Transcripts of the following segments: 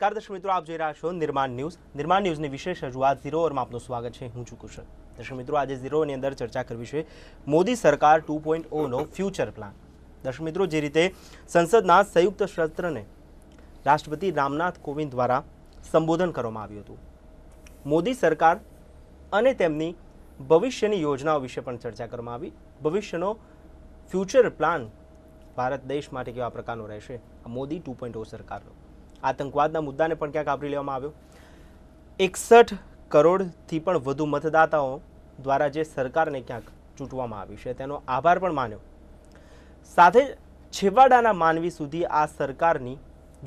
નમસ્કાર દર્શક મિત્રો આપ જોઈ રહ્યા છો નિર્માણ ન્યૂઝ નિર્માણ ન્યૂઝની વિશેષ રજૂઆત ઝીરો ઓરમાં આપનું સ્વાગત છે હું છું કુશલ દર્શક મિત્રો આજે ઝીરોની અંદર ચર્ચા કરવી છે મોદી સરકાર ટુ પોઈન્ટ ઓનો ફ્યુચર પ્લાન દર્શક મિત્રો જે રીતે સંસદના સંયુક્ત સત્રને રાષ્ટ્રપતિ રામનાથ કોવિંદ દ્વારા સંબોધન કરવામાં આવ્યું હતું મોદી સરકાર અને તેમની ભવિષ્યની યોજનાઓ વિશે પણ ચર્ચા કરવામાં આવી ભવિષ્યનો ફ્યુચર પ્લાન ભારત દેશ માટે કેવા પ્રકારનો રહેશે મોદી ટુ પોઈન્ટ ઓ સરકારનો આતંકવાદના મુદ્દાને પણ ક્યાંક આવરી લેવામાં આવ્યો એકસઠ કરોડથી પણ વધુ મતદાતાઓ દ્વારા જે સરકારને ક્યાંક ચૂંટવામાં આવી છે તેનો આભાર પણ માન્યો સાથે છેવાડાના માનવી સુધી આ સરકારની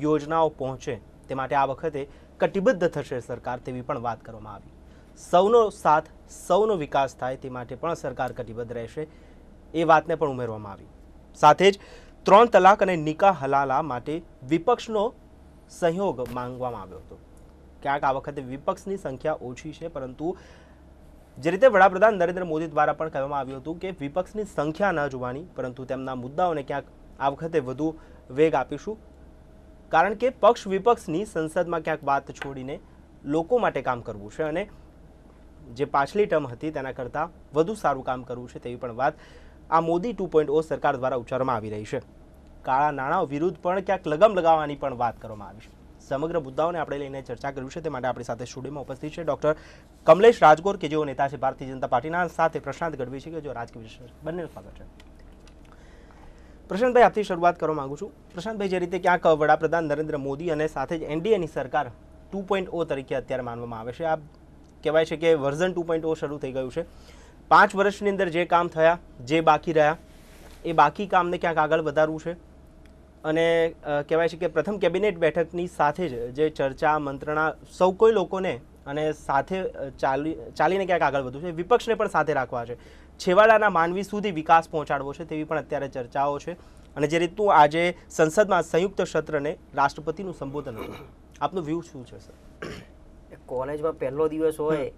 યોજનાઓ પહોંચે તે માટે આ વખતે કટિબદ્ધ થશે સરકાર તેવી પણ વાત કરવામાં આવી સૌનો સાથ સૌનો વિકાસ થાય તે માટે પણ સરકાર કટિબદ્ધ રહેશે એ વાતને પણ ઉમેરવામાં આવી સાથે જ ત્રણ તલાક અને નિકાહ હલાલા માટે વિપક્ષનો સહયોગ માંગવામાં આવ્યો હતો ક્યાંક આ વખતે વિપક્ષની સંખ્યા ઓછી છે પરંતુ જે રીતે વડાપ્રધાન નરેન્દ્ર મોદી દ્વારા પણ કહેવામાં આવ્યું હતું કે વિપક્ષની સંખ્યા ન જોવાની પરંતુ તેમના મુદ્દાઓને ક્યાંક આ વખતે વધુ વેગ આપીશું કારણ કે પક્ષ વિપક્ષની સંસદમાં ક્યાંક વાત છોડીને લોકો માટે કામ કરવું છે અને જે પાછલી ટર્મ હતી તેના કરતાં વધુ સારું કામ કરવું છે તેવી પણ વાત આ મોદી ટુ પોઈન્ટ ઓ સરકાર દ્વારા ઉચ્ચારવામાં આવી રહી છે કાળા નાણાં વિરુદ્ધ પણ ક્યાંક લગમ લગાવવાની પણ વાત કરવામાં આવી છે સમગ્ર મુદ્દાઓને આપણે લઈને ચર્ચા કર્યું છે તે માટે આપણી સાથે સ્ટુડિયોમાં ઉપસ્થિત છે ડોક્ટર કમલેશ રાજગોર કે જેઓ નેતા છે ભારતીય જનતા પાર્ટીના સાથે પ્રશાંત ગઢવી છે કે જેઓ રાજકીય વિશ્લેષક બંને સ્વાગત છે પ્રશાંતભાઈ આપથી શરૂઆત કરવા માંગુ છું પ્રશાંતભાઈ જે રીતે ક્યાંક વડાપ્રધાન નરેન્દ્ર મોદી અને સાથે જ એનડીએની સરકાર ટુ પોઈન્ટ ઓ તરીકે અત્યારે માનવામાં આવે છે આ કહેવાય છે કે વર્ઝન ટુ પોઈન્ટ ઓ શરૂ થઈ ગયું છે પાંચ વર્ષની અંદર જે કામ થયા જે બાકી રહ્યા એ બાકી કામને ક્યાંક આગળ વધારવું છે અને કહેવાય છે કે પ્રથમ કેબિનેટ બેઠકની સાથે જ જે ચર્ચા મંત્રણા સૌ કોઈ લોકોને અને સાથે ચાલી ચાલીને ક્યાંક આગળ વધવું છે વિપક્ષને પણ સાથે રાખવા છે છેવાડાના માનવી સુધી વિકાસ પહોંચાડવો છે તેવી પણ અત્યારે ચર્ચાઓ છે અને જે રીતનું આજે સંસદમાં સંયુક્ત સત્રને રાષ્ટ્રપતિનું સંબોધન હતું આપનું વ્યૂ શું છે સર કોલેજમાં પહેલો દિવસ હોય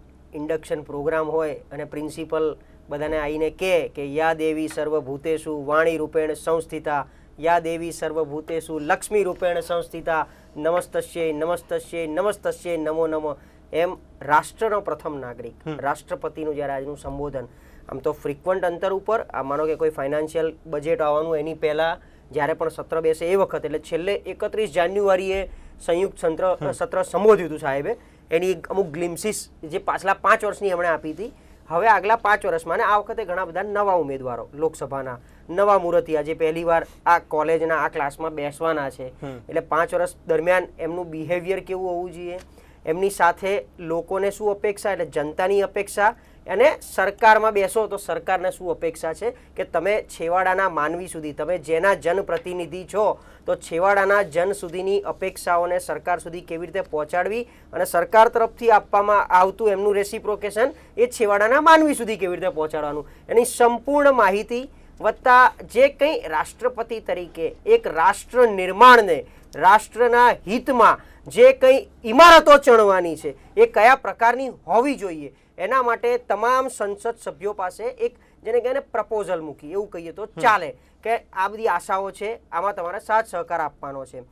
ઇન્ડક્શન પ્રોગ્રામ હોય અને પ્રિન્સિપલ બધાને આવીને કે યા દેવી સર્વભૂતેશુ વાણી રૂપેણ સંસ્થિતા યા દેવી સર્વભૂતેશુ લક્ષ્મી રૂપેણ સંસ્થિતા નમસ્તસ્ય નમસ્તસ્ય નમસ્તસ્ય નમો નમો એમ રાષ્ટ્રનો પ્રથમ નાગરિક રાષ્ટ્રપતિનું જ્યારે આજનું સંબોધન આમ તો ફ્રિકવન્ટ અંતર ઉપર આ માનો કે કોઈ ફાઇનાન્શિયલ બજેટ આવવાનું એની પહેલાં જ્યારે પણ સત્ર બેસે એ વખત એટલે છેલ્લે એકત્રીસ જાન્યુઆરીએ સંયુક્ત સત્ર સત્ર સંબોધ્યું હતું સાહેબે એની અમુક ગ્લિમ્સીસ જે પાછલા પાંચ વર્ષની એમણે આપી હતી હવે આગલા પાંચ વર્ષમાં અને આ વખતે ઘણા બધા નવા ઉમેદવારો લોકસભાના નવા મુરતિયા જે પહેલીવાર આ કોલેજના આ ક્લાસમાં બેસવાના છે એટલે પાંચ વર્ષ દરમિયાન એમનું બિહેવિયર કેવું હોવું જોઈએ એમની સાથે લોકોને શું અપેક્ષા એટલે જનતાની અપેક્ષા એને સરકારમાં બેસો તો સરકારને શું અપેક્ષા છે કે તમે છેવાડાના માનવી સુધી તમે જેના જનપ્રતિનિધિ છો તો છેવાડાના જન સુધીની અપેક્ષાઓને સરકાર સુધી કેવી રીતે પહોંચાડવી અને સરકાર તરફથી આપવામાં આવતું એમનું રેસીપ્રોકેશન એ છેવાડાના માનવી સુધી કેવી રીતે પહોંચાડવાનું એની સંપૂર્ણ માહિતી વત્તા જે કંઈ રાષ્ટ્રપતિ તરીકે એક રાષ્ટ્ર નિર્માણને રાષ્ટ્રના હિતમાં જે કંઈ ઇમારતો ચણવાની છે એ કયા પ્રકારની હોવી જોઈએ એના માટે તમામ સંસદ સભ્યો પાસે એક જેને કહેને પ્રપોઝલ મૂકી એવું કહીએ તો ચાલે કે આ બધી આશાઓ છે આમાં તમારે સાથ સહકાર આપવાનો છે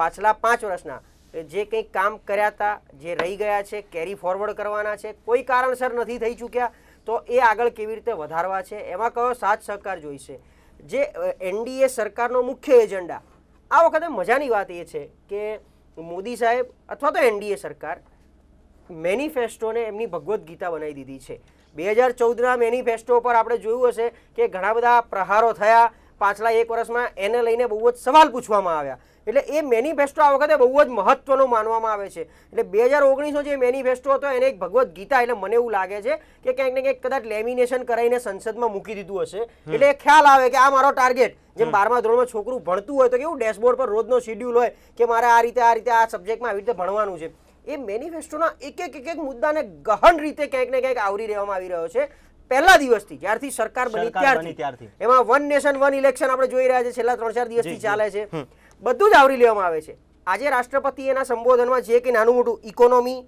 પાછલા પાંચ વર્ષના જે કંઈ કામ કર્યા હતા જે રહી ગયા છે કેરી ફોરવર્ડ કરવાના છે કોઈ કારણસર નથી થઈ ચૂક્યા તો એ આગળ કેવી રીતે વધારવા છે એમાં કયો સાથ સહકાર જોઈશે જે એનડીએ સરકારનો મુખ્ય એજન્ડા આ વખતે મજાની વાત એ છે કે મોદી સાહેબ અથવા તો એનડીએ સરકાર મેનિફેસ્ટોને એમની ભગવદ્ ગીતા બનાવી દીધી છે બે હજાર ચૌદના મેનિફેસ્ટો પર આપણે જોયું હશે કે ઘણા બધા પ્રહારો થયા પાછલા એક વર્ષમાં એને લઈને બહુ જ સવાલ પૂછવામાં આવ્યા એટલે એ મેનિફેસ્ટો આ વખતે બહુ જ મહત્વનો માનવામાં આવે છે એટલે બે હજાર ઓગણીસનો જે મેનિફેસ્ટો હતો એને એક ભગવદ્ ગીતા એટલે મને એવું લાગે છે કે ક્યાંક ને ક્યાંક કદાચ લેમિનેશન કરાવીને સંસદમાં મૂકી દીધું હશે એટલે ખ્યાલ આવે કે આ મારો ટાર્ગેટ જેમ બારમા ધોરણમાં છોકરું ભણતું હોય તો કેવું ડેશબોર્ડ પર રોજનો શેડ્યુલ હોય કે મારે આ રીતે આ રીતે આ સબ્જેક્ટમાં આવી રીતે ભણવાનું છે એ મેનિફેસ્ટોના એક એક એક એક મુદ્દાને ગહન રીતે ક્યાંક ને ક્યાંક આવરી લેવામાં આવી રહ્યો છે પહેલા દિવસથી જ્યારથી સરકાર બની ત્યારથી એમાં વન નેશન વન ઇલેક્શન આપણે જોઈ રહ્યા છે છેલ્લા ત્રણ ચાર દિવસથી ચાલે છે બધું જ આવરી લેવામાં આવે છે આજે રાષ્ટ્રપતિ એના સંબોધનમાં જે કે નાનું મોટું economy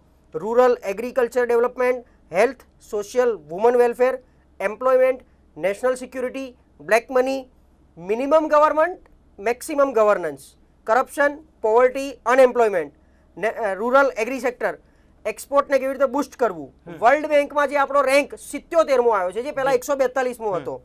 rural agriculture development health social woman welfare employment national security black money minimum government maximum governance corruption poverty unemployment rural agri sector એક્સપોર્ટને કેવી રીતે બુસ્ટ કરવું વર્લ્ડ બેંકમાં જે આપણો રેન્ક સિત્યોતેરમો આવ્યો છે જે પહેલાં એકસો બેતાલીસમો હતો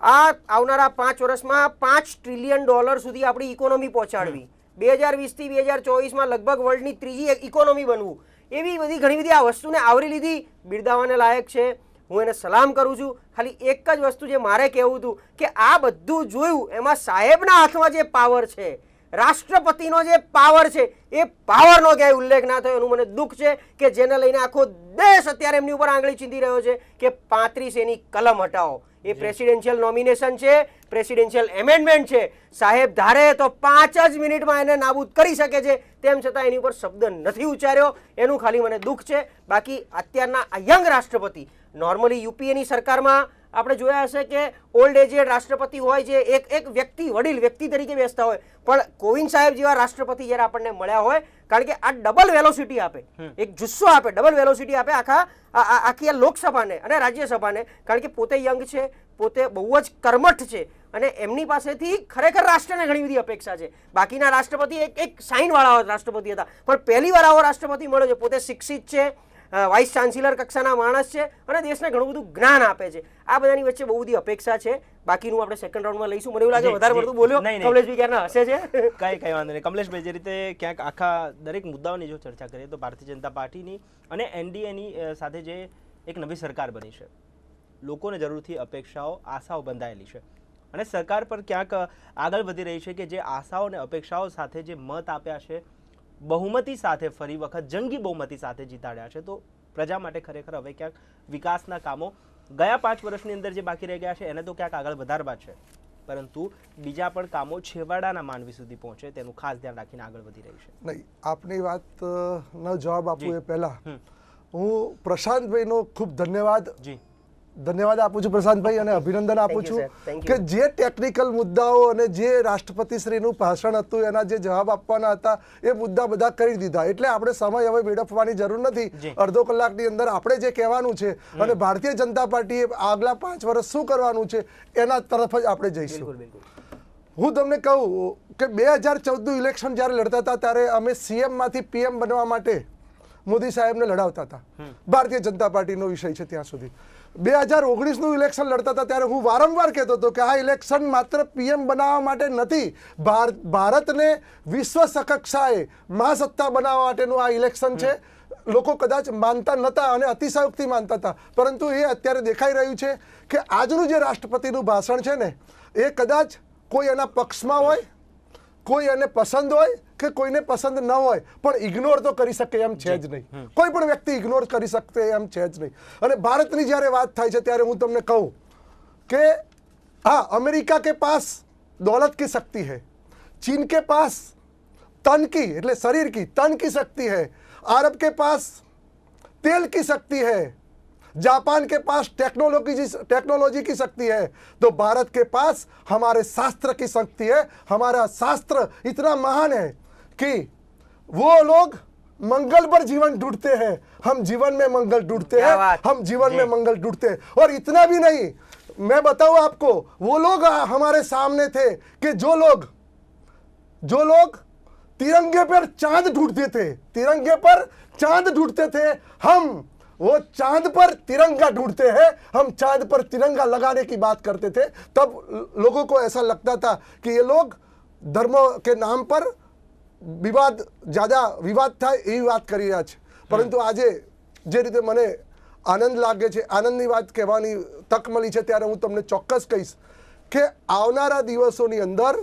આ આવનારા પાંચ વર્ષમાં પાંચ ટ્રિલિયન ડોલર સુધી આપણી ઇકોનોમી પહોંચાડવી બે હજાર વીસથી બે હજાર ચોવીસમાં લગભગ વર્લ્ડની ત્રીજી ઇકોનોમી બનવું એવી બધી ઘણી બધી આ વસ્તુને આવરી લીધી બિરદાવાને લાયક છે હું એને સલામ કરું છું ખાલી એક જ વસ્તુ જે મારે કહેવું હતું કે આ બધું જોયું એમાં સાહેબના હાથમાં જે પાવર છે રાષ્ટ્રપતિનો જે પાવર છે એ પાવરનો ક્યાંય ઉલ્લેખ ના થયો એનું મને દુઃખ છે કે જેને લઈને આખો દેશ અત્યારે એમની ઉપર આંગળી ચીંધી રહ્યો છે કે પાંત્રીસ એની કલમ હટાવો એ પ્રેસિડેન્શિયલ નોમિનેશન છે પ્રેસિડેન્શિયલ એમેન્ડમેન્ટ છે સાહેબ ધારે તો પાંચ જ મિનિટમાં એને નાબૂદ કરી શકે છે તેમ છતાં એની ઉપર શબ્દ નથી ઉચ્ચાર્યો એનું ખાલી મને દુઃખ છે બાકી અત્યારના આ યંગ રાષ્ટ્રપતિ નોર્મલી યુપીએની સરકારમાં આપણે જોયા હશે કે ઓલ્ડ એજેડ રાષ્ટ્રપતિ હોય જે એક એક વ્યક્તિ વડીલ વ્યક્તિ તરીકે બેસતા હોય પણ કોવિંદ સાહેબ જેવા રાષ્ટ્રપતિ જ્યારે આપણને મળ્યા હોય કારણ કે આ ડબલ વેલોસિટી આપે એક જુસ્સો આપે ડબલ વેલોસિટી આપે આખા આખી આ લોકસભાને અને રાજ્યસભાને કારણ કે પોતે યંગ છે પોતે બહુ જ કર્મઠ છે અને એમની પાસેથી ખરેખર રાષ્ટ્રને ઘણી બધી અપેક્ષા છે બાકીના રાષ્ટ્રપતિ એક એક સાઇનવાળા રાષ્ટ્રપતિ હતા પણ પહેલીવાર આવો રાષ્ટ્રપતિ મળ્યો છે પોતે શિક્ષિત છે વાઇસ ચાન્સેલર કક્ષાના માણસ છે અને દેશને ઘણું બધું જ્ઞાન આપે છે આ બધાની વચ્ચે બહુ બધી અપેક્ષા છે બાકીનું આપણે સેકન્ડ રાઉન્ડમાં લઈશું મને એવું લાગે વધારે પડતું બોલ્યો કમલેશભાઈ ક્યારના હશે છે કઈ કઈ વાંધો નહીં કમલેશભાઈ જે રીતે ક્યાંક આખા દરેક મુદ્દાઓની જો ચર્ચા કરીએ તો ભારતીય જનતા પાર્ટીની અને એનડીએની સાથે જે એક નવી સરકાર બની છે લોકોને જરૂરથી અપેક્ષાઓ આશાઓ બંધાયેલી છે અને સરકાર પર ક્યાંક આગળ વધી રહી છે કે જે આશાઓ અને અપેક્ષાઓ સાથે જે મત આપ્યા છે બહુમતી સાથે ફરી વખત જંગી બહુમતી સાથે જીતાડ્યા છે તો પ્રજા માટે ખરેખર હવે ક્યાંક વિકાસના કામો ગયા પાંચ વર્ષની અંદર જે બાકી રહી ગયા છે એને તો ક્યાંક આગળ વધારવા છે પરંતુ બીજા પણ કામો છેવાડાના માનવી સુધી પહોંચે તેનું ખાસ ધ્યાન રાખીને આગળ વધી રહી છે નહીં આપની વાત ન જવાબ આપું એ પહેલા હું પ્રશાંતભાઈનો ખૂબ ધન્યવાદ જી ધન્યવાદ આપું છું પ્રશાંતભાઈ અને અભિનંદન આપું છું કે જે ટેકનિકલ મુદ્દાઓ અને જે રાષ્ટ્રપતિશ્રીનું ભાષણ હતું એના જે જવાબ આપવાના હતા એ મુદ્દા બધા કરી દીધા એટલે આપણે સમય હવે વેડફવાની જરૂર નથી અડધો કલાકની અંદર આપણે જે કહેવાનું છે અને ભારતીય જનતા પાર્ટીએ આગલા પાંચ વર્ષ શું કરવાનું છે એના તરફ જ આપણે જઈશું હું તમને કહું કે બે હજાર ચૌદનું ઇલેક્શન જ્યારે લડતા હતા ત્યારે અમે સીએમમાંથી પીએમ બનવા માટે મોદી સાહેબને લડાવતા હતા ભારતીય જનતા પાર્ટીનો વિષય છે ત્યાં સુધી બે હજાર ઓગણીસનું ઇલેક્શન લડતા હતા ત્યારે હું વારંવાર કહેતો હતો કે આ ઇલેક્શન માત્ર પીએમ બનાવવા માટે નથી ભારતને વિશ્વ સકક્ષાએ મહાસત્તા બનાવવા માટેનું આ ઇલેક્શન છે લોકો કદાચ માનતા નહોતા અને અતિશયોક્તિ માનતા હતા પરંતુ એ અત્યારે દેખાઈ રહ્યું છે કે આજનું જે રાષ્ટ્રપતિનું ભાષણ છે ને એ કદાચ કોઈ એના પક્ષમાં હોય કોઈ એને પસંદ હોય કે કોઈને પસંદ ન હોય પણ ઇગ્નોર તો કરી શકે એમ છે જ નહીં કોઈ પણ વ્યક્તિ ઇગ્નોર કરી શકતે એમ છે જ નહીં અને ભારતની જ્યારે વાત થાય છે ત્યારે હું તમને કહું કે હા અમેરિકા કે પાસ દોલત કી શક્તિ હૈ ચીન કે પાસ તન કી એટલે શરીર કી તન કી શક્તિ હૈ આરબ કે પાસ તેલ કી શક્તિ હૈ जापान के पास टेक्नोलॉजी टेक्नोलॉजी की शक्ति है तो भारत के पास हमारे शास्त्र की शक्ति है हमारा शास्त्र इतना महान है कि वो लोग मंगल पर जीवन ढूंढते हैं हम जीवन में मंगल ढूंढते हैं हम जीवन में मंगल ढूंढते हैं और इतना भी नहीं मैं बताऊं आपको वो लोग हमारे सामने थे कि जो लोग जो लोग तिरंगे पर चांद ढूंढते थे तिरंगे पर चांद ढूंढते थे हम वो चांद पर तिरंगा ढूंढते हैं हम चांद पर तिरंगा लगाने की बात करते थे तब लोगों को ऐसा लगता था कि ये लोग धर्मों के नाम पर વિવાદ જ્યાદા વિવાદ થાય એવી વાત કરી રહ્યા છે પરંતુ આજે જે રીતે મને આનંદ લાગે છે આનંદની વાત કહેવાની તક મળી છે ત્યારે હું તમને ચોક્કસ કહીશ કે આવનારા દિવસોની અંદર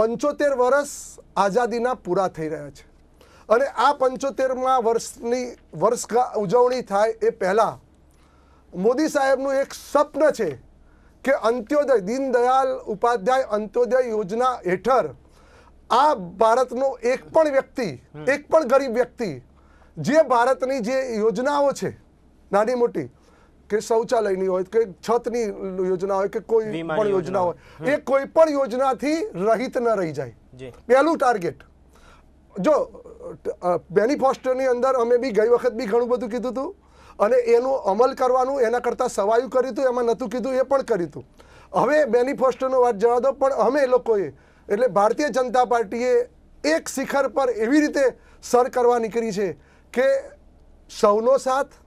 પંચોતેર વર્ષ આઝાદીના પૂરા થઈ રહ્યા છે અને આ પંચોતેરમાં વર્ષની વર્ષ ઉજવણી થાય એ પહેલાં મોદી સાહેબનું એક સ્વપ્ન છે કે અંત્યોદય દીનદયાલ ઉપાધ્યાય અંત્યોદય યોજના હેઠળ આ ભારતનો એક પણ વ્યક્તિ એક પણ ગરીબ વ્યક્તિ જે ભારતની જે યોજનાઓ છે નાની મોટી કે શૌચાલયની હોય કે છતની યોજના હોય કે કોઈ પણ યોજના હોય એ કોઈ પણ યોજનાથી રહિત ન રહી જાય પહેલું ટાર્ગેટ જો બેનિફોસ્ટરની અંદર અમે બી ગઈ વખત બી ઘણું બધું કીધું હતું અને એનું અમલ કરવાનું એના કરતાં સવાયું કર્યું હતું એમાં નહોતું કીધું એ પણ કર્યું હતું હવે બેનિફોસ્ટનો વાત જવા દો પણ અમે લોકોએ એટલે ભારતીય જનતા પાર્ટીએ એક શિખર પર એવી રીતે સર કરવા નીકળી છે કે સૌનો સાથ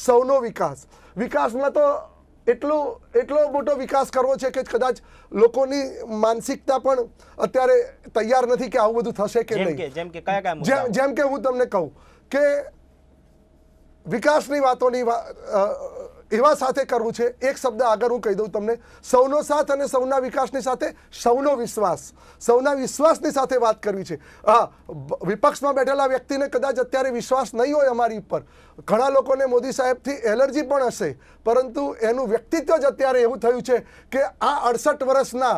સૌનો વિકાસ વિકાસમાં તો એટલો એટલો મોટો વિકાસ કરવો છે કે કદાચ લોકોની માનસિકતા પણ અત્યારે તૈયાર નથી કે આવું બધું થશે કે નહીં જેમ કે હું તમને કહું કે વિકાસની વાતોની એવા સાથે કરવું છે એક શબ્દ આગળ હું કહી દઉં તમને સૌનો સાથ અને સૌના વિકાસની સાથે સૌનો વિશ્વાસ સૌના વિશ્વાસની સાથે વાત કરવી છે હા વિપક્ષમાં બેઠેલા વ્યક્તિને કદાચ અત્યારે વિશ્વાસ નહીં હોય અમારી ઉપર ઘણા લોકોને મોદી સાહેબથી એલર્જી પણ હશે પરંતુ એનું વ્યક્તિત્વ જ અત્યારે એવું થયું છે કે આ અડસઠ વર્ષના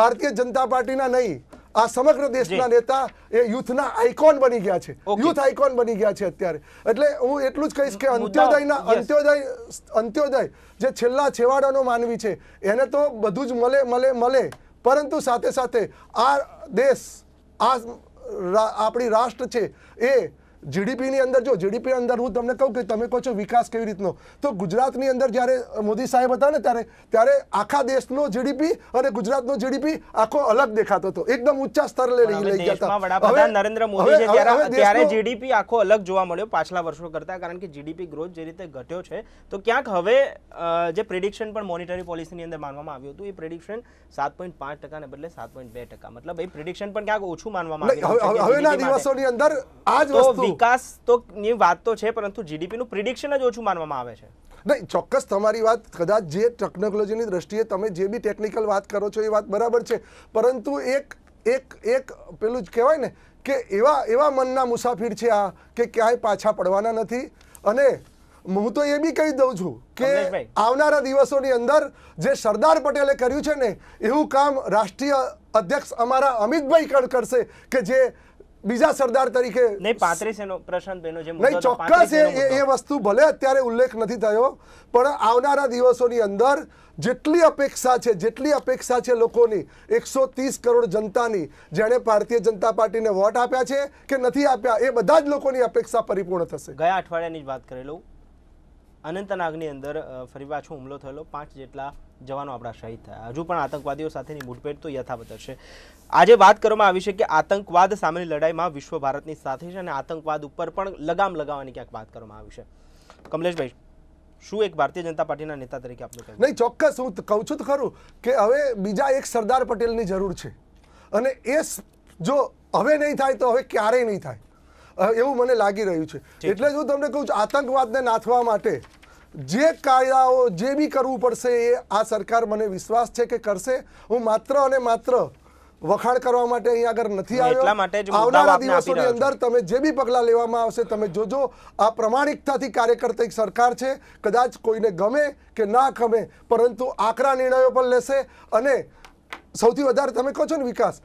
ભારતીય જનતા પાર્ટીના નહીં આ સમગ્ર દેશના નેતા એ યુથના આઇકોન બની ગયા છે યુથ આઇકોન બની ગયા છે અત્યારે એટલે હું એટલું જ કહીશ કે અંત્યોદયના અંત્યોદય અંત્યોદય જે છેલ્લા છેવાડાનો માનવી છે એને તો બધું જ મળે મળે મળે પરંતુ સાથે સાથે આ દેશ આ આપણી રાષ્ટ્ર છે એ જીડીપીની અંદર જો જીડીપી અંદર હું તમને કહું કે તમે કહો છો વિકાસ કેવી રીતનો તો ગુજરાતની અંદર જ્યારે મોદી સાહેબ હતા ને ત્યારે ત્યારે આખા દેશનો જીડીપી અને ગુજરાતનો જીડીપી આખો અલગ દેખાતો હતો એકદમ ઊંચા સ્તર લઈ લઈ ગયા વડાપ્રધાન નરેન્દ્ર મોદી છે ત્યારે જીડીપી આખો અલગ જોવા મળ્યો પાછલા વર્ષો કરતા કારણ કે જીડીપી ગ્રોથ જે રીતે ઘટ્યો છે તો ક્યાંક હવે જે પ્રેડિક્શન પણ મોનિટરી પોલિસીની અંદર માનવામાં આવ્યું હતું એ પ્રેડિક્શન સાત પોઈન્ટ પાંચ ટકાને બદલે સાત પોઈન્ટ બે ટકા મતલબ એ પ્રેડિક્શન પણ ક્યાંક ઓછું માનવામાં આવ્યું હવેના દિવસોની અંદર આ જ વસ્તુ વિકાસ તો ની વાત તો છે પરંતુ જીડીપી નું પ્રિડિક્શન જ ઓછું માનવામાં આવે છે નહીં ચોક્કસ તમારી વાત કદાચ જે ટેકનોલોજીની દ્રષ્ટિએ તમે જે બી ટેકનિકલ વાત કરો છો એ વાત બરાબર છે પરંતુ એક એક એક પેલું જ કહેવાય ને કે એવા એવા મનના મુસાફીર છે આ કે ક્યાંય પાછા પડવાના નથી અને હું તો એ બી કહી દઉં છું કે આવનારા દિવસોની અંદર જે સરદાર પટેલે કર્યું છે ને એવું કામ રાષ્ટ્રીય અધ્યક્ષ અમારા અમિતભાઈ કરશે કે જે બીજા સરદાર તરીકે ચોક્કસ એ વસ્તુ ભલે અત્યારે ઉલ્લેખ નથી થયો પણ આવનારા દિવસોની અંદર જેટલી અપેક્ષા છે જેટલી અપેક્ષા છે લોકોની એકસો ત્રીસ કરોડ જનતાની જેણે ભારતીય જનતા પાર્ટીને વોટ આપ્યા છે કે નથી આપ્યા એ બધા જ લોકોની અપેક્ષા પરિપૂર્ણ થશે ગયા અઠવાડિયાની જ વાત કરેલું લઉં અનંતનાગની અંદર ફરી પાછો હુમલો થયેલો પાંચ જેટલા જવાનો આપણા શહીદ થયા હજુ પણ આતંકવાદીઓ સાથેની મુઠભેડ તો યથાવત છે આજે વાત કરવામાં આવી છે કે આતંકવાદ સામેની લડાઈમાં વિશ્વ ભારતની સાથે છે અને આતંકવાદ ઉપર પણ લગામ લગાવવાની ક્યાંક વાત કરવામાં આવી છે કમલેશભાઈ શું એક ભારતીય જનતા પાર્ટીના નેતા તરીકે આપણે નહીં ચોક્કસ હું કહું છું તો ખરું કે હવે બીજા એક સરદાર પટેલની જરૂર છે અને એ જો હવે નહીં થાય તો હવે ક્યારેય નહીં થાય એવું મને લાગી રહ્યું છે એટલે જ હું તમને કહું છું આતંકવાદને નાથવા માટે જે કાયદાઓ જે બી કરવું પડશે એ આ સરકાર મને વિશ્વાસ છે કે કરશે હું માત્ર અને માત્ર વખાણ કરવા માટે અહીં આગળ નથી આવ્યો આવનારા દિવસોની અંદર તમે જે બી પગલાં લેવામાં આવશે તમે જોજો આ પ્રમાણિકતાથી કાર્ય કરતી સરકાર છે કદાચ કોઈને ગમે કે ના ગમે પરંતુ આકરા નિર્ણયો પણ લેશે અને સૌથી વધારે તમે કહો છો ને વિકાસ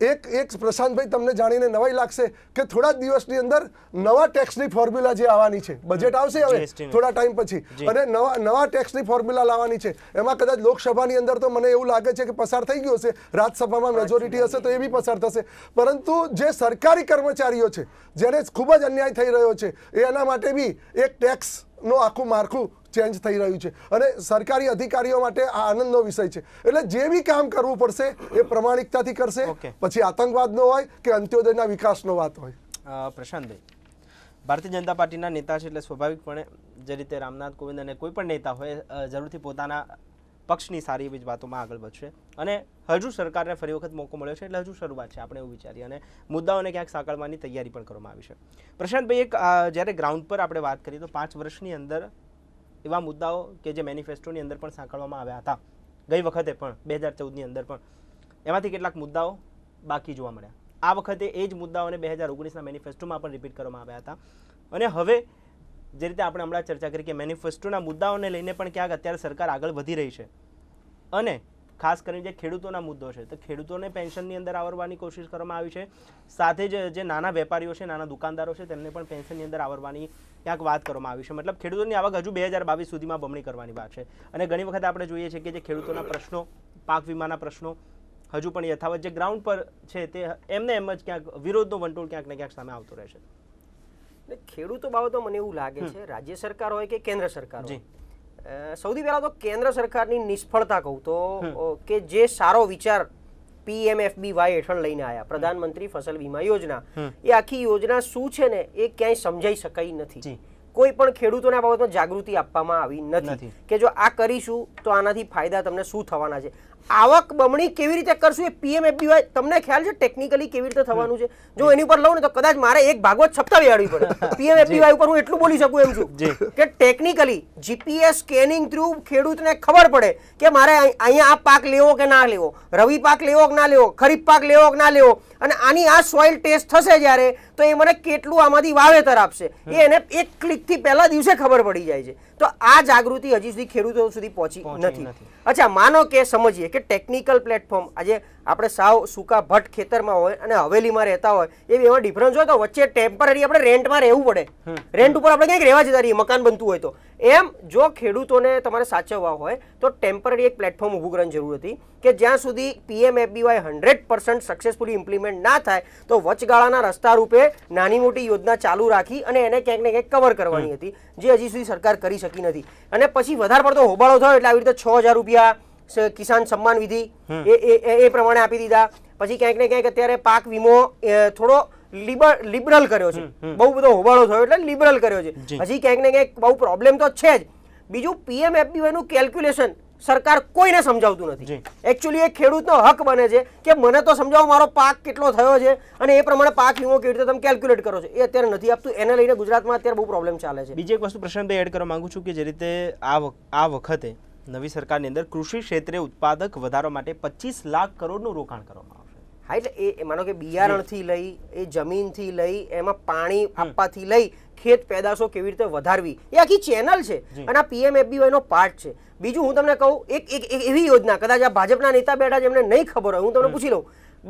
એક એક પ્રશાંતભાઈ તમને જાણીને નવાઈ લાગશે કે થોડા દિવસની અંદર નવા ટેક્સની ફોર્મ્યુલા જે આવવાની છે બજેટ આવશે હવે થોડા ટાઈમ પછી અને નવા નવા ટેક્સની ફોર્મ્યુલા લાવવાની છે એમાં કદાચ લોકસભાની અંદર તો મને એવું લાગે છે કે પસાર થઈ ગયો હશે રાજ્યસભામાં મેજોરિટી હશે તો એ બી પસાર થશે પરંતુ જે સરકારી કર્મચારીઓ છે જેને ખૂબ જ અન્યાય થઈ રહ્યો છે એના માટે બી એક ટેક્સનું આખું માળખું ચેન્જ થઈ રહ્યું છે અને સરકારી અધિકારીઓ માટે આ આનંદનો વિષય છે એટલે જે બી કામ કરવું પડશે એ પ્રમાણિકતાથી કરશે પછી આતંકવાદનો હોય કે અંત્યોદયના વિકાસનો વાત હોય પ્રશાંતભાઈ ભારતીય જનતા પાર્ટીના નેતા છે એટલે સ્વાભાવિકપણે જે રીતે રામનાથ કોવિંદ અને કોઈ પણ નેતા હોય જરૂરથી પોતાના પક્ષની સારી એવી જ વાતોમાં આગળ વધશે અને હજુ સરકારને ફરી વખત મોકો મળ્યો છે એટલે હજુ શરૂઆત છે આપણે એવું વિચારીએ અને મુદ્દાઓને ક્યાંક સાંકળવાની તૈયારી પણ કરવામાં આવી છે પ્રશાંતભાઈ એક જ્યારે ગ્રાઉન્ડ પર આપણે વાત કરીએ તો પાંચ વર્ષની અંદર એવા મુદ્દાઓ કે જે મેનિફેસ્ટોની અંદર પણ સાંકળવામાં આવ્યા હતા ગઈ વખતે પણ બે હજાર ચૌદની અંદર પણ એમાંથી કેટલાક મુદ્દાઓ બાકી જોવા મળ્યા આ વખતે એ જ મુદ્દાઓને બે હજાર ઓગણીસના મેનિફેસ્ટોમાં પણ રિપીટ કરવામાં આવ્યા હતા અને હવે જે રીતે આપણે હમણાં ચર્ચા કરી કે મેનિફેસ્ટોના મુદ્દાઓને લઈને પણ ક્યાંક અત્યારે સરકાર આગળ વધી રહી છે અને ખાસ કરીને જે ખેડૂતોના મુદ્દો છે તો ખેડૂતોને પેન્શનની અંદર આવરવાની કોશિશ કરવામાં આવી છે સાથે જ જે નાના વેપારીઓ છે નાના દુકાનદારો છે તેમને પણ પેન્શનની અંદર આવરવાની ક્યાંક વાત કરવામાં આવી છે મતલબ ખેડૂતોની આવક હજુ બે હજાર બાવીસ સુધીમાં બમણી કરવાની વાત છે અને ઘણી વખત આપણે જોઈએ છીએ કે જે ખેડૂતોના પ્રશ્નો પાક વીમાના પ્રશ્નો હજુ પણ યથાવત જે ગ્રાઉન્ડ પર છે તે એમને એમ જ ક્યાંક વિરોધનો વંટોળ ક્યાંક ને ક્યાંક સામે આવતો રહેશે ખેડૂતો બાબતો મને એવું લાગે છે રાજ્ય સરકાર હોય કે કેન્દ્ર સરકાર હોય સૌથી પહેલાં તો કેન્દ્ર સરકારની નિષ્ફળતા કહું તો કે જે સારો વિચાર પીએમએફબી વાય હેઠળ લઈને આવ્યા પ્રધાનમંત્રી ફસલ વીમા યોજના એ આખી યોજના શું છે ને એ ક્યાંય સમજાઈ શકાઈ નથી કોઈ પણ ખેડૂતોને આ બાબતમાં જાગૃતિ આપવામાં આવી નથી કે જો આ કરીશું તો આનાથી ફાયદા તમને શું થવાના છે આવક બમણી કેવી રીતે કરશું એ પીએમએફબીવાય તમને ખ્યાલ છે ટેકનિકલી કેવી રીતે થવાનું છે જો એની ઉપર લઉં ને તો કદાચ મારે એક ભાગવત છપ્પા વેડવી પડે પીએમએફબીવાય ઉપર હું એટલું બોલી શકું એમ છું કે ટેકનિકલી જીપીએસ સ્કેનિંગ થ્રુ ખેડૂતને ખબર પડે કે મારે અહીંયા આ પાક લેવો કે ના લેવો રવિ પાક લેવો કે ના લેવો ખરીફ પાક લેવો કે ના લેવો અને આની આ સોઇલ ટેસ્ટ થશે જ્યારે તો એ મને કેટલું આમાંથી વાવેતર આપશે એ એને એક ક્લિકથી પહેલા દિવસે ખબર પડી જાય છે તો આ જાગૃતિ હજી સુધી ખેડૂતો સુધી પહોંચી નથી અચ્છા માનો કે સમજીએ કે ટેકનિકલ પ્લેટફોર્મ આજે આપણે સાવ સૂકા ભટ્ટ ખેતરમાં હોય અને હવેલીમાં રહેતા હોય એ એમાં ડિફરન્સ હોય તો વચ્ચે ટેમ્પરરી આપણે રેન્ટમાં રહેવું પડે રેન્ટ ઉપર આપણે ક્યાંક રહેવા જતા રહીએ મકાન બનતું હોય તો એમ જો ખેડૂતોને તમારે સાચવવા હોય તો ટેમ્પરરી એક પ્લેટફોર્મ ઊભું કરવાની જરૂર હતી કે જ્યાં સુધી PM FBY hundred percent successfully implement ના થાય તો વચગાળાના રસ્તા રૂપે નાની મોટી યોજના ચાલુ રાખી અને એને ક્યાંક ને ક્યાંક કવર કરવાની હતી જે હજી સુધી સરકાર કરી શકી નથી અને પછી વધારે પડતો હોબાળો થયો એટલે આવી રીતે છ હજાર રૂપિયા કિસાન સન્માન વિધિ એ એ પ્રમાણે આપી દીધા પછી ક્યાંક ને ક્યાંક અત્યારે પાક વીમો થોડો લિબરલ કર્યો છે બહુ બધો હોબાળો થયો એટલે લિબરલ કર્યો છે હજી ક્યાંક ને ક્યાંક બહુ પ્રોબ્લેમ તો છે જ બીજું પીએમ એફબીવાયનું કેલ્ક્યુલેશન સરકાર કોઈને સમજાવતું નથી એકચ્યુઅલી એ ખેડૂતનો હક બને છે કે મને તો સમજાવો મારો પાક કેટલો થયો છે અને એ પ્રમાણે પાક વીમો કેવી રીતે તમે કેલ્ક્યુલેટ કરો છો એ અત્યારે નથી આપતું એને લઈને ગુજરાતમાં અત્યારે બહુ પ્રોબ્લેમ ચાલે છે બીજી એક વસ્તુ પ્રશાંતભાઈ એડ કરવા માંગુ છું કે જે રીતે આ વખતે નવી સરકારની અંદર કૃષિ ક્ષેત્રે ઉત્પાદક વધારવા માટે પચીસ લાખ કરોડનું રોકાણ કરવામાં આવશે હા એટલે એ માનો કે બિયારણથી લઈ એ જમીનથી લઈ એમાં પાણી આપવાથી લઈ ખેત પેદાશો કેવી રીતે વધારવી એ આખી ચેનલ છે અને આ પીએમએફબીવાયનો પાર્ટ છે બીજું હું તમને કહું એક એક એવી યોજના કદાચ આ ભાજપના નેતા બેઠા જેમને નહીં ખબર હોય હું તમને પૂછી લઉં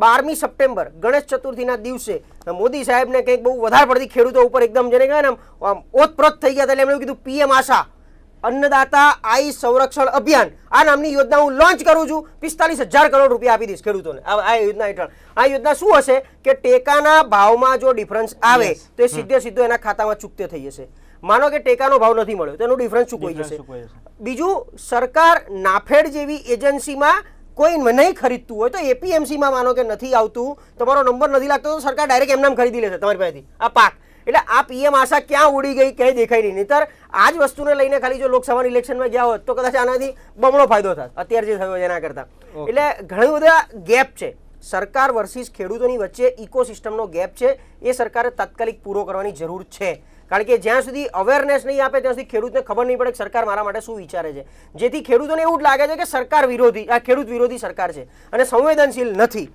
બારમી સપ્ટેમ્બર ગણેશ ચતુર્થીના દિવસે મોદી સાહેબને કંઈક બહુ વધારે પડતી ખેડૂતો ઉપર એકદમ જેને કહે ને આમ ઓતપ્રોત થઈ ગયા એટલે એમણે કીધું પીએમ આશા અન્નદાતા આઈ સંરક્ષણ અભિયાન આ નામની યોજના હું લોન્ચ કરું છું પિસ્તાલીસ હજાર કરોડ રૂપિયા આપી દઈશ ખેડૂતોને આ યોજના હેઠળ આ યોજના શું હશે કે ટેકાના ભાવમાં જો ડિફરન્સ આવે તો એ સીધે સીધો એના ખાતામાં ચૂકતે થઈ જશે માનો કે ટેકાનો ભાવ નથી મળ્યો તો એનો ડિફરન્સ ચૂકવાઈ જશે બીજું સરકાર નાફેડ જેવી એજન્સીમાં કોઈ નહીં ખરીદતું હોય તો એપીએમસીમાં માનો કે નથી આવતું તમારો નંબર નથી લાગતો તો સરકાર ડાયરેક્ટ એમનામ ખરીદી લેશે તમારી પાસેથી આ પાક એટલે આ પીએમ આશા ક્યાં ઉડી ગઈ ક્યાંય દેખાય નહીં નહીતર આ જ વસ્તુને લઈને ખાલી જો લોકસભાની ઇલેક્શનમાં ગયા હોત તો કદાચ આનાથી બમણો ફાયદો થાય અત્યારે જે થયો એના કરતાં એટલે ઘણા બધા ગેપ છે સરકાર વર્સિસ ખેડૂતોની વચ્ચે ઇકોસિસ્ટમનો ગેપ છે એ સરકારે તાત્કાલિક પૂરો કરવાની જરૂર છે કારણ કે જ્યાં સુધી અવેરનેસ નહીં આપે ત્યાં સુધી ખેડૂતને ખબર નહીં પડે કે સરકાર મારા માટે શું વિચારે છે જેથી ખેડૂતોને એવું જ લાગે છે કે સરકાર વિરોધી આ ખેડૂત વિરોધી સરકાર છે અને સંવેદનશીલ નથી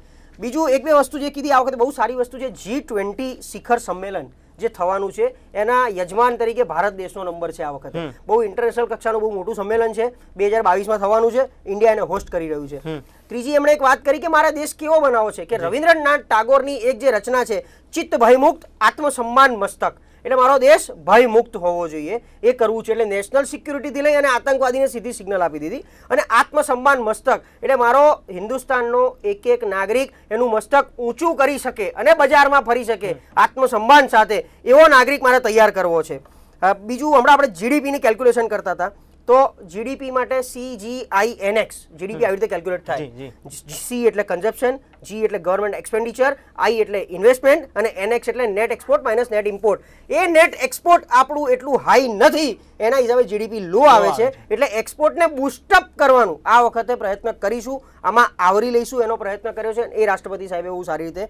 બીજું એક બે વસ્તુ જે કીધી આ વખતે બહુ સારી વસ્તુ છે જી ટ્વેન્ટી શિખર સંમેલન જે થવાનું છે એના યજમાન તરીકે ભારત દેશનો નંબર છે આ વખતે બહુ ઇન્ટરનેશનલ કક્ષાનું બહુ મોટું સંમેલન છે બે હજાર બાવીસમાં થવાનું છે ઇન્ડિયા એને હોસ્ટ કરી રહ્યું છે ત્રીજી એમણે એક વાત કરી કે મારા દેશ કેવો બનાવો છે કે રવિન્દ્રનાથ ટાગોરની એક જે રચના છે ચિત્ત ભયમુક્ત આત્મસન્માન મસ્તક એટલે મારો દેશ ભય મુક્ત હોવો જોઈએ એ કરવું છે એટલે નેશનલ સિક્યુરિટી લઈ અને આતંકવાદીને સીધી સિગ્નલ આપી દીધી અને આત્મસન્માન મસ્તક એટલે મારો હિન્દુસ્તાનનો એક એક નાગરિક એનું મસ્તક ઊંચું કરી શકે અને બજારમાં ફરી શકે આત્મસન્માન સાથે એવો નાગરિક મારે તૈયાર કરવો છે બીજું હમણાં આપણે જીડીપીની કેલ્ક્યુલેશન કરતા હતા તો જીડીપી માટે એન એક્સ જીડીપી આવી રીતે કેલ્ક્યુલેટ થાય સી એટલે કન્ઝપ્શન જી એટલે ગવર્મેન્ટ એક્સપેન્ડિચર આઈ એટલે ઇન્વેસ્ટમેન્ટ અને એન એક્સ એટલે net export minus net import એ નેટ એક્સપોર્ટ આપણું એટલું હાઈ નથી એના હિસાબે જીડીપી લો આવે છે એટલે એક્સપોર્ટને બુસ્ટઅપ કરવાનું આ વખતે પ્રયત્ન કરીશું આમાં આવરી લઈશું એનો પ્રયત્ન કર્યો છે એ રાષ્ટ્રપતિ સાહેબે બહુ સારી રીતે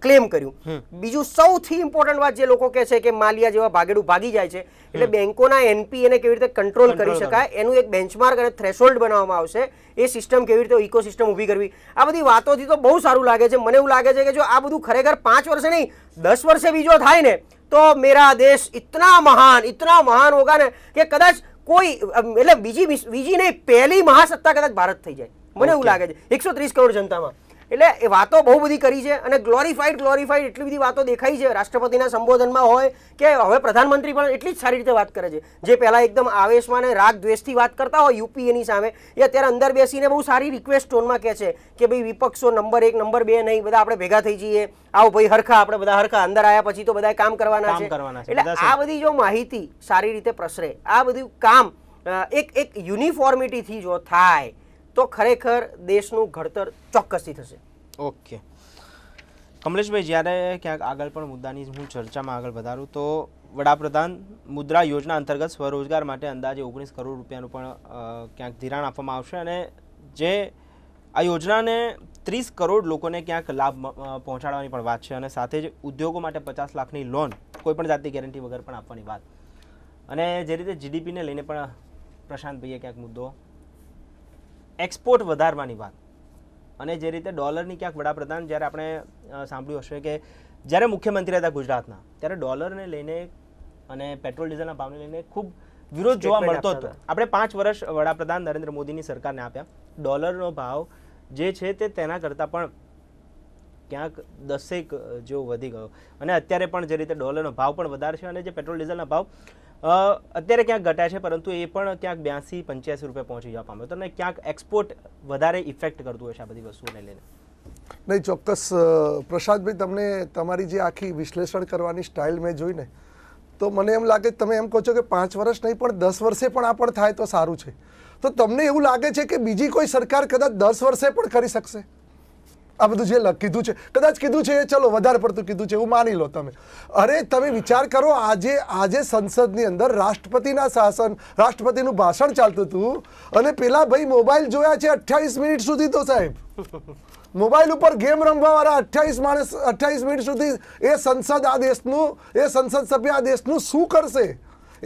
ક્લેમ કર્યું બીજું સૌથી ઇમ્પોર્ટન્ટ વાત જે લોકો કહે છે કે માલિયા જેવા ભાગેડું ભાગી જાય છે એટલે બેંકોના એને કેવી રીતે કંટ્રોલ કરી શકાય એનું એક બેન્ચમાર્ક અને થ્રેશોલ્ડ બનાવવામાં આવશે એ સિસ્ટમ કેવી રીતે ઇકોસિસ્ટમ ઊભી કરવી આ બધી વાતોથી તો બહુ સારું લાગે છે મને એવું લાગે છે કે જો આ બધું ખરેખર પાંચ વર્ષે નહીં દસ વર્ષે બીજો થાય ને તો મેરા દેશ ઇતના મહાન ઇતના મહાન હોગા ને કે કદાચ કોઈ એટલે બીજી બીજી નહીં પહેલી મહાસત્તા કદાચ ભારત થઈ જાય મને એવું લાગે છે એકસો ત્રીસ કરોડ જનતામાં એટલે એ વાતો બહુ બધી કરી છે અને ગ્લોરીફાઈડ ગ્લોરીફાઈડ એટલી બધી વાતો દેખાઈ છે રાષ્ટ્રપતિના સંબોધનમાં હોય કે હવે પ્રધાનમંત્રી પણ એટલી જ સારી રીતે વાત કરે છે જે પહેલાં એકદમ આવેશમાં અને રાગ દ્વેષથી વાત કરતા હોય યુપીએની સામે એ અત્યારે અંદર બેસીને બહુ સારી રિક્વેસ્ટ ટોનમાં કહે છે કે ભાઈ વિપક્ષો નંબર એક નંબર બે નહીં બધા આપણે ભેગા થઈ જઈએ આવો ભાઈ હરખા આપણે બધા હરખા અંદર આવ્યા પછી તો બધા કામ કરવાના છે એટલે આ બધી જો માહિતી સારી રીતે પ્રસરે આ બધું કામ એક એક યુનિફોર્મિટીથી જો થાય તો ખરેખર દેશનું ઘડતર ચોક્કસથી થશે ઓકે કમલેશભાઈ જ્યારે ક્યાંક આગળ પણ મુદ્દાની હું ચર્ચામાં આગળ વધારું તો વડાપ્રધાન મુદ્રા યોજના અંતર્ગત સ્વરોજગાર માટે અંદાજે ઓગણીસ કરોડ રૂપિયાનું પણ ક્યાંક ધિરાણ આપવામાં આવશે અને જે આ યોજનાને ત્રીસ કરોડ લોકોને ક્યાંક લાભ પહોંચાડવાની પણ વાત છે અને સાથે જ ઉદ્યોગો માટે પચાસ લાખની લોન કોઈપણ જાતની ગેરંટી વગર પણ આપવાની વાત અને જે રીતે જીડીપીને લઈને પણ પ્રશાંત પ્રશાંતભાઈએ ક્યાંક મુદ્દો એક્સપોર્ટ વધારવાની વાત અને જે રીતે ડોલરની ક્યાંક વડાપ્રધાન જ્યારે આપણે સાંભળ્યું હશે કે જ્યારે મુખ્યમંત્રી હતા ગુજરાતના ત્યારે ડોલરને લઈને અને પેટ્રોલ ડીઝલના ભાવને લઈને ખૂબ વિરોધ જોવા મળતો હતો આપણે પાંચ વર્ષ વડાપ્રધાન નરેન્દ્ર મોદીની સરકારને આપ્યા ડોલરનો ભાવ જે છે તે તેના કરતાં પણ ક્યાંક દસેક જેવો વધી ગયો અને અત્યારે પણ જે રીતે ડોલરનો ભાવ પણ વધારે છે અને જે પેટ્રોલ ડીઝલના ભાવ અત્યારે ક્યાંક ઘટ્યા છે પરંતુ એ પણ ક્યાંક બ્યાસી પંચ્યાસી રૂપિયા પહોંચી જવા પામ્યો તમને ક્યાંક એક્સપોર્ટ વધારે ઇફેક્ટ કરતું હોય છે આ બધી વસ્તુને લઈને નહીં ચોક્કસ પ્રસાદભાઈ તમને તમારી જે આખી વિશ્લેષણ કરવાની સ્ટાઇલ મેં જોઈને તો મને એમ લાગે તમે એમ કહો છો કે પાંચ વર્ષ નહીં પણ દસ વર્ષે પણ આ પણ થાય તો સારું છે તો તમને એવું લાગે છે કે બીજી કોઈ સરકાર કદાચ દસ વર્ષે પણ કરી શકશે આ બધું જે કીધું છે કદાચ કીધું છે એ ચલો વધારે પડતું કીધું છે એવું માની લો તમે અરે તમે વિચાર કરો આજે આજે સંસદની અંદર રાષ્ટ્રપતિના શાસન રાષ્ટ્રપતિનું ભાષણ ચાલતું હતું અને પેલા ભાઈ મોબાઈલ જોયા છે અઠ્યાવીસ મિનિટ સુધી તો સાહેબ મોબાઈલ ઉપર ગેમ રમવાવાળા અઠ્યાવીસ માણસ અઠ્યાવીસ મિનિટ સુધી એ સંસદ આ દેશનું એ સંસદ સભ્ય આ દેશનું શું કરશે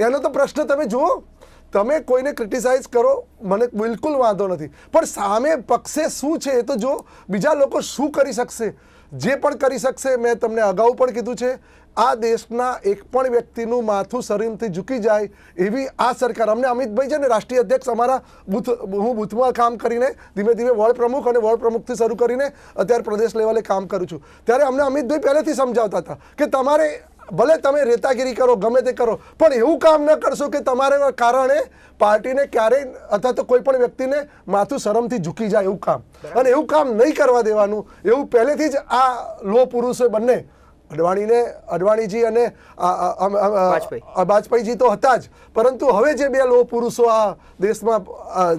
એનો તો પ્રશ્ન તમે જુઓ તમે કોઈને ક્રિટિસાઇઝ કરો મને બિલકુલ વાંધો નથી પણ સામે પક્ષે શું છે એ તો જો બીજા લોકો શું કરી શકશે જે પણ કરી શકશે મેં તમને અગાઉ પણ કીધું છે આ દેશના એક પણ વ્યક્તિનું માથું શરીરથી ઝૂકી જાય એવી આ સરકાર અમને અમિતભાઈ છે ને રાષ્ટ્રીય અધ્યક્ષ અમારા બુથ હું બુથમાં કામ કરીને ધીમે ધીમે વોર્ડ પ્રમુખ અને વોર્ડ પ્રમુખથી શરૂ કરીને અત્યારે પ્રદેશ લેવલે કામ કરું છું ત્યારે અમને અમિતભાઈ પહેલેથી સમજાવતા હતા કે તમારે ભલે તમે રેતાગીરી કરો ગમે તે કરો પણ એવું કામ ન કરશો કે તમારા કારણે પાર્ટીને ક્યારેય અથવા તો કોઈ પણ વ્યક્તિને માથું શરમથી ઝૂકી જાય એવું કામ અને એવું કામ નહીં કરવા દેવાનું એવું પહેલેથી જ આ લો પુરુષોએ બંને અડવાણીને અડવાણીજી અને વાજપેયીજી તો હતા જ પરંતુ હવે જે બે લો પુરુષો આ દેશમાં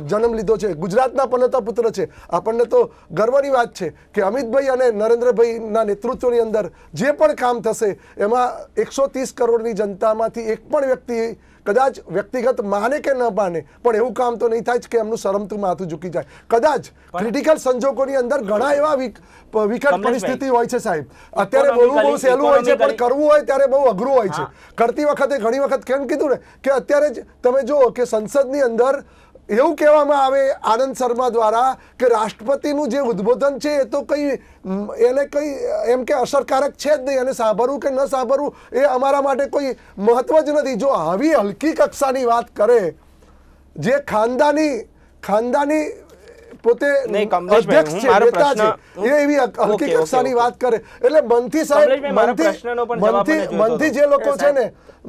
જન્મ લીધો છે ગુજરાતના પનોતા પુત્ર છે આપણને તો ગર્વની વાત છે કે અમિતભાઈ અને નરેન્દ્રભાઈના નેતૃત્વની અંદર જે પણ કામ થશે એમાં એકસો કરોડની જનતામાંથી એક પણ વ્યક્તિ કદાચ વ્યક્તિગત માને કે ન માને પણ એવું કામ તો નહીં થાય કે એમનું શરમતું માથું ઝૂકી જાય કદાચ ક્રિટિકલ સંજોગોની અંદર ઘણા એવા વિકટ પરિસ્થિતિ હોય છે સાહેબ અત્યારે બોલવું બહુ સહેલું હોય છે પણ કરવું હોય ત્યારે બહુ અઘરું હોય છે કરતી વખતે ઘણી વખત કેમ કીધું ને કે અત્યારે જ તમે જુઓ કે સંસદની અંદર એવું કહેવામાં આવે આનંદ શર્મા દ્વારા કે રાષ્ટ્રપતિનું જે ઉદબોધન છે એ તો કંઈ એને કંઈ એમ કે અસરકારક છે જ નહીં અને સાંભળવું કે ન સાંભળવું એ અમારા માટે કોઈ મહત્વ જ નથી જો આવી હલકી કક્ષાની વાત કરે જે ખાનદાની ખાનદાની પોતે અધ્યક્ષ છે નેતા છે એ એવી હલકી વાત કરે એટલે મનથી સાહેબ મનથી જે લોકો છે ને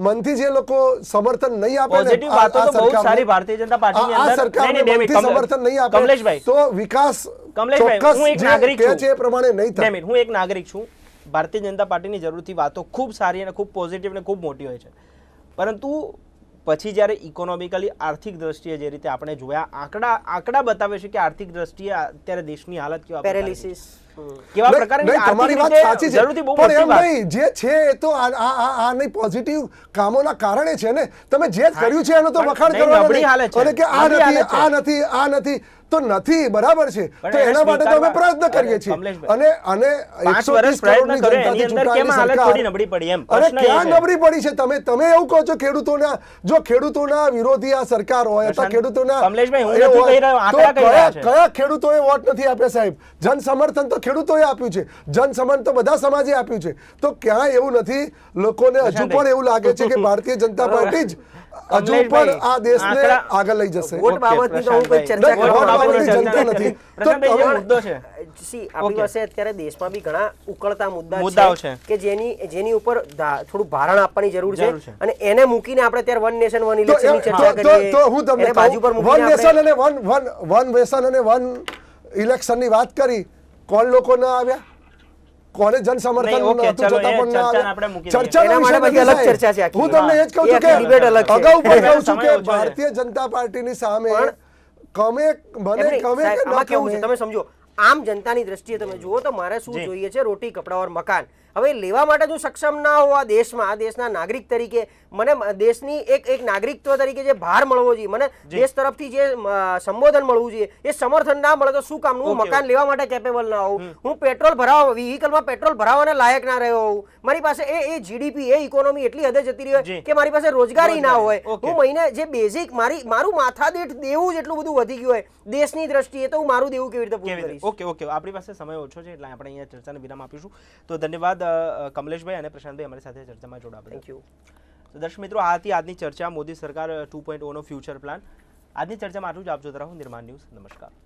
મનથી જે લોકો સમર્થન નહીં આપે ને વાતો તો બહુ સારી ભારતીય જનતા પાર્ટીની અંદર આ સરકારને મનથી સમર્થન નહીં આપે તો વિકાસ કમલેશભાઈ હું એક નાગરિક છું છે પ્રમાણે નહીં થાય હું એક નાગરિક છું ભારતીય જનતા પાર્ટીની જરૂરથી વાતો ખૂબ સારી અને ખૂબ પોઝિટિવ અને ખૂબ મોટી હોય છે પરંતુ પછી જ્યારે ઇકોનોમિકલી આર્થિક દ્રષ્ટિએ જે રીતે આપણે જોયા આંકડા આંકડા બતાવે છે કે આર્થિક દ્રષ્ટિએ અત્યારે દેશની હાલત કેવા પેરેલિસિસ કેવા પ્રકારની તમારી વાત સાચી છે પણ એમ નહીં જે છે એ તો આ આ આ નહીં પોઝિટિવ કામોના કારણે છે ને તમે જે કર્યું છે એનો તો વખાણ કરવાનો નહીં અને કે આ નથી આ નથી આ નથી તો નથી બરાબર છે તો એના માટે તો અમે પ્રયત્ન કરીએ છીએ અને અને 130 કરોડની જનતાથી ચૂંટાયેલી સરકાર નબળી પડી એમ અરે ક્યાં નબળી પડી છે તમે તમે એવું કહો છો ખેડૂતોના જો ખેડૂતોના વિરોધી આ સરકાર હોય અથવા ખેડૂતોના કમલેશભાઈ હું નથી કહી રહ્યો આંકડા કહી કયા ખેડૂતોએ વોટ નથી આપ્યા સાહેબ જન સમર્થન તો ખેડૂતોએ આપ્યું છે જનસમન તો બધા સમાજે આપ્યું છે તો ક્યાંય એવું નથી લોકોને હજુ પણ એવું લાગે છે કે ભારતીય જનતા પાર્ટી જ હજુ પણ આ દેશને આગળ લઈ જશે દેશમાં બી ઘણા ઉકળતા મુદ્દા કે જેની જેની ઉપર થોડું ભારણ આપવાની જરૂર છે અને એને મૂકીને વન નેશન હું તમને વન વન વન વેસન અને વન ઇલેક્શનની વાત કરી કોણ લોકો ના આવ્યા કોને જન સમર્થન નહોતું છતાં પણ ના આવ્યા ચર્ચાનો વિષય નથી અલગ ચર્ચા છે હું તમને એ જ કહું છું કે ડિબેટ અલગ અગાઉ પણ કહું છું કે ભારતીય જનતા પાર્ટીની સામે કમે મને કમે કે ના કેવું છે તમે સમજો આમ જનતાની દ્રષ્ટિએ તમે જુઓ તો મારે શું જોઈએ છે રોટી કપડા ઓર મકાન હવે લેવા માટે જો સક્ષમ ના હોવા દેશમાં આ દેશના નાગરિક તરીકે મને દેશની એક એક નાગરિકત્વ તરીકે જે ભાર મળવો જોઈએ મને દેશ તરફથી જે સંબોધન મળવું જોઈએ એ સમર્થન ના મળે તો શું કામ હું મકાન લેવા માટે કેપેબલ ના હોઉં હું પેટ્રોલ ભરાવા વ્હીકલમાં પેટ્રોલ ભરાવાને લાયક ના રહ્યો હોઉં મારી પાસે એ એ જીડીપી એ ઇકોનોમી એટલી હદે જતી રહી હોય કે મારી પાસે રોજગારી ના હોય હું મહિને જે બેઝિક મારી મારું માથાદીઠ દેવું જેટલું બધું વધી ગયું હોય દેશની દ્રષ્ટિએ તો હું મારું દેવું કેવી રીતે પૂરું કરીશ ઓકે ઓકે આપણી પાસે સમય ઓછો છે એટલે આપણે અહીંયા ચર્ચાને વિરામ આપીશું તો ધન્યવાદ કમલેશભાઈ અને પ્રશાંતભાઈ અમારી સાથે ચર્ચામાં જોડાવા થેન્ક યુ દર્શક મિત્રો આથી આજની ચર્ચા મોદી સરકાર ટુ પોઈન્ટ ઓનો ફ્યુચર પ્લાન આજની ચર્ચામાં આટલું જ આપજો તરફ નિર્માણ ન્યૂઝ નમસ્કાર